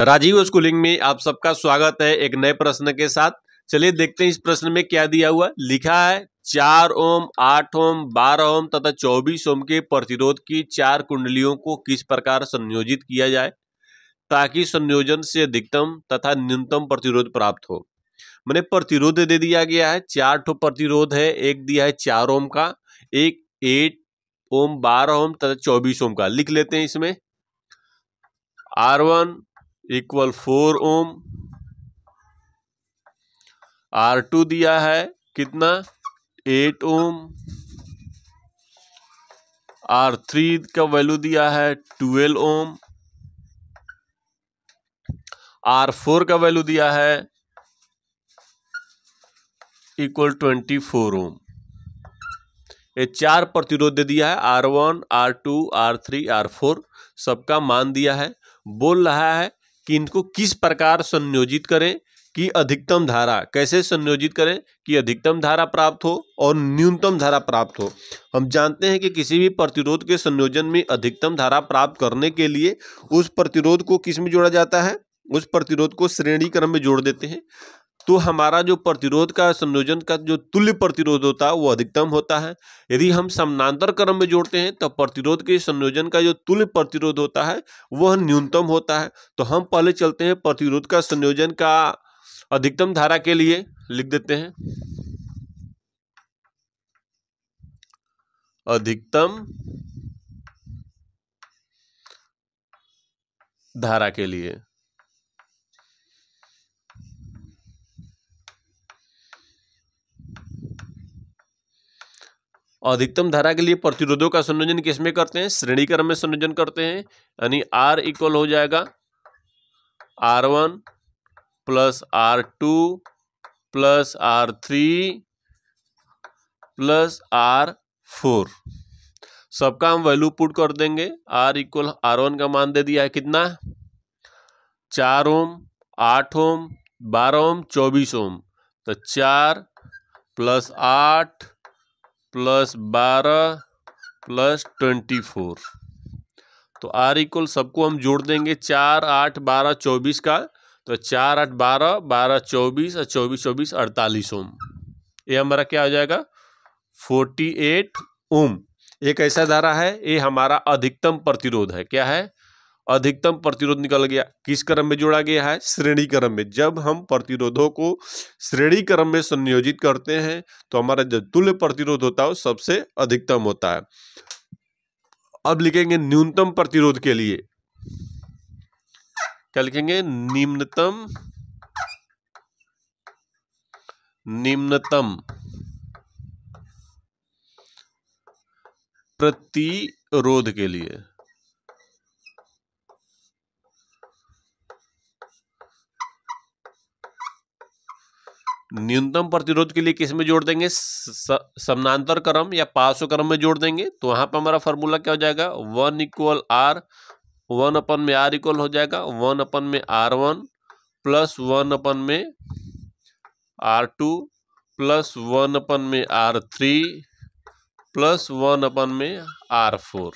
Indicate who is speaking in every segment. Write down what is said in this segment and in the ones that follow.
Speaker 1: Rajiv schooling में आप सबका स्वागत है एक नए प्रश्न के साथ चलिए देखते हैं इस प्रश्न में क्या दिया हुआ लिखा है चार ओम आठ ओम बारह ओम तथा चौबीस ओम के प्रतिरोध की चार कुंडलियों को किस प्रकार संयोजित किया जाए ताकि संयोजन से अधिकतम तथा न्यूनतम प्रतिरोध प्राप्त हो मैंने प्रतिरोध दे दिया गया है चार ठो प्रतिरोध है एक दिया है चार ओम का एक एट ओम बारह ओम तथा चौबीस ओम का लिख लेते हैं इसमें R one equal four ohm R two दिया है कितना एट ओम आर थ्री का वैल्यू दिया है ट्वेल्व ओम आर फोर का वैल्यू दिया है इक्वल ट्वेंटी फोर ओम ये चार प्रतिरोध दे दिया है R one R two R three R four सबका मान दिया है बोल रहा है कि इनको किस प्रकार संयोजित करें कि अधिकतम धारा कैसे संयोजित करें कि अधिकतम धारा प्राप्त हो और न्यूनतम धारा प्राप्त हो हम जानते हैं कि किसी भी प्रतिरोध के संयोजन में अधिकतम धारा प्राप्त करने के लिए उस प्रतिरोध को किस में जोड़ा जाता है उस प्रतिरोध को श्रेणी क्रम में जोड़ देते हैं तो हमारा जो प्रतिरोध का संयोजन का जो तुल्य प्रतिरोध होता है वो अधिकतम होता है यदि हम समानांतर क्रम में जोड़ते हैं तो प्रतिरोध के संयोजन का जो तुल्य प्रतिरोध होता है वह न्यूनतम होता है तो हम पहले चलते हैं प्रतिरोध का संयोजन का अधिकतम धारा के लिए लिख देते हैं अधिकतम धारा के लिए अधिकतम धारा के लिए प्रतिरोधों का संयोजन किसमें करते हैं श्रेणी क्रम में संयोजन करते हैं यानी आर इक्वल हो जाएगा R one plus R two plus R three plus R four सबका हम वैल्यू पुट कर देंगे आर इक्वल आर वन का मान दे दिया है कितना चार ओम आठ ओम बारह ओम चौबीस ओम तो चार प्लस आठ प्लस बारह प्लस ट्वेंटी फोर तो आर इक्वल सबको हम जोड़ देंगे चार आठ बारह चौबीस का तो चार आठ बारह बारह चौबीस और चौबीस चौबीस अड़तालीस ओम ये हमारा क्या हो जाएगा फोर्टी एट ओम एक ऐसा धारा है ये हमारा अधिकतम प्रतिरोध है क्या है अधिकतम प्रतिरोध निकल गया किस क्रम में जोड़ा गया है श्रेणी क्रम में जब हम प्रतिरोधों को श्रेणी क्रम में संयोजित करते हैं तो हमारा जो तुल्य प्रतिरोध होता है सबसे अधिकतम होता है अब लिखेंगे न्यूनतम प्रतिरोध के लिए क्या लिखेंगे निम्नतम निम्नतम प्रतिरोध के लिए न्यूनतम प्रतिरोध के लिए किस में जोड़ देंगे समानांतर क्रम या पार्श्व क्रम में जोड़ देंगे तो वहां पर हमारा फॉर्मूला क्या हो जाएगा one equal R one upon में आर इक्वल हो जाएगा वन अपन में R one plus one upon में R two plus one upon में R three plus one upon में आर फोर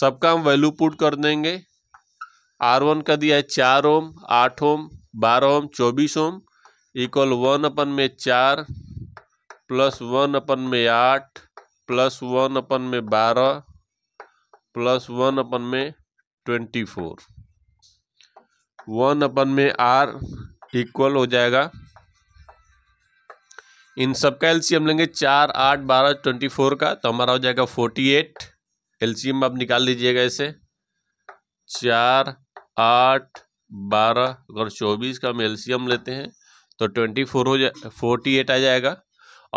Speaker 1: सबका हम वैल्यू पुट कर देंगे आर वन का दिया है चार ओम आठ ओम बारह ओम चौबीस ओम इक्वल वन अपन में चार प्लस वन अपन में आठ प्लस वन अपन में बारह प्लस वन अपन में ट्वेंटी फोर वन अपन में आर इक्वल हो जाएगा इन सब का एलसीएम लेंगे चार आठ बारह ट्वेंटी फोर का तो हमारा हो जाएगा फोर्टी एट एलसीएम आप निकाल लीजिएगा इसे चार आठ बारह अगर चौबीस का हम एलसीएम लेते हैं तो ट्वेंटी फोर हो जाए फोर्टी एट आ जाएगा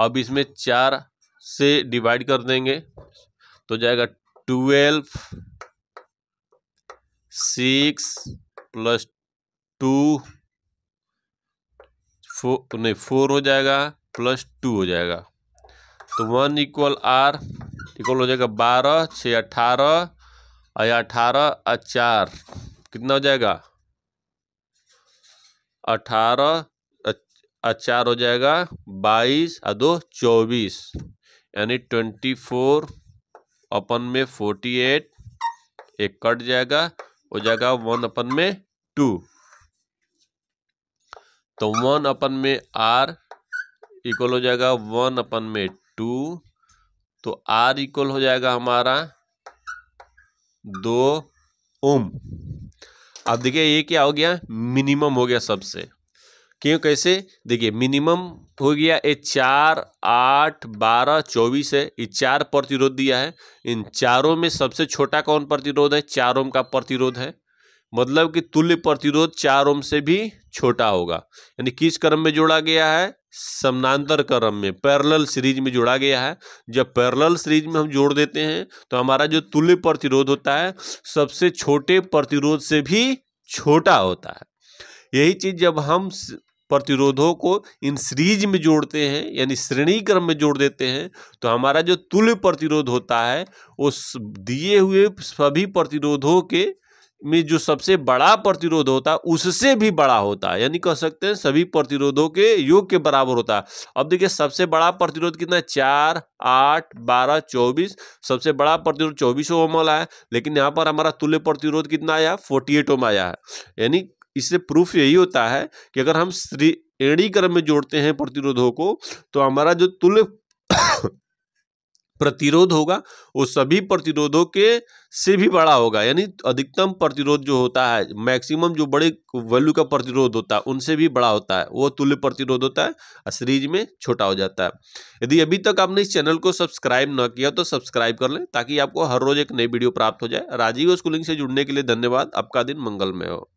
Speaker 1: अब इसमें चार से डिवाइड कर देंगे तो जाएगा twelve six plus two four नहीं फोर हो जाएगा प्लस टू हो जाएगा तो वन इक्वल आर इक्वल हो जाएगा बारह छः अठारह और अठारह और चार कितना हो जाएगा अठारह और चार हो जाएगा बाईस और दो चौबीस यानी ट्वेंटी फोर अपन में फोर्टी एट एक कट जाएगा हो जाएगा वन अपन में टू तो वन अपन में आर इक्वल हो जाएगा वन अपन में टू तो आर इक्वल हो जाएगा हमारा दो ओम अब देखिए ये क्या हो गया मिनिमम हो गया सबसे क्यों कैसे देखिए मिनिमम हो गया ये चार आठ बारह चौबीस है ये चार प्रतिरोध दिया है इन चारों में सबसे छोटा कौन प्रतिरोध है चार ओम का प्रतिरोध है मतलब कि तुल्य प्रतिरोध चार ओम से भी छोटा होगा यानी किस क्रम में जोड़ा गया है समानांतर क्रम में पैरेलल सीरीज में जोड़ा गया है जब पैरेलल सीरीज में हम जोड़ देते हैं तो हमारा जो तुल्य प्रतिरोध होता है सबसे छोटे प्रतिरोध से भी छोटा होता है यही चीज़ जब हम प्रतिरोधों को इन सीरीज में जोड़ते हैं यानी श्रेणी क्रम में जोड़ देते हैं तो हमारा जो तुल्य प्रतिरोध होता है उस दिए हुए सभी प्रतिरोधों के में जो सबसे बड़ा प्रतिरोध होता है उससे भी बड़ा होता है यानी कह सकते हैं सभी प्रतिरोधों के योग के बराबर होता है अब देखिए सबसे बड़ा प्रतिरोध कितना है चार आठ बारह चौबीस सबसे बड़ा प्रतिरोध चौबीस ओम वाला है लेकिन यहाँ पर हमारा तुल्य प्रतिरोध कितना आया फोर्टी एट ओम आया है यानी इससे प्रूफ यही होता है कि अगर हम श्रेणी क्रम में जोड़ते हैं प्रतिरोधों को तो हमारा जो तुल्य प्रतिरोध होगा वो सभी प्रतिरोधों के से भी बड़ा होगा यानी अधिकतम प्रतिरोध जो होता है मैक्सिमम जो बड़े वैल्यू का प्रतिरोध होता है उनसे भी बड़ा होता है वो तुल्य प्रतिरोध होता है और सीरीज में छोटा हो जाता है यदि अभी तक आपने इस चैनल को सब्सक्राइब न किया तो सब्सक्राइब कर लें ताकि आपको हर रोज एक नई वीडियो प्राप्त हो जाए राजीव स्कूलिंग से जुड़ने के लिए धन्यवाद आपका दिन मंगलमय हो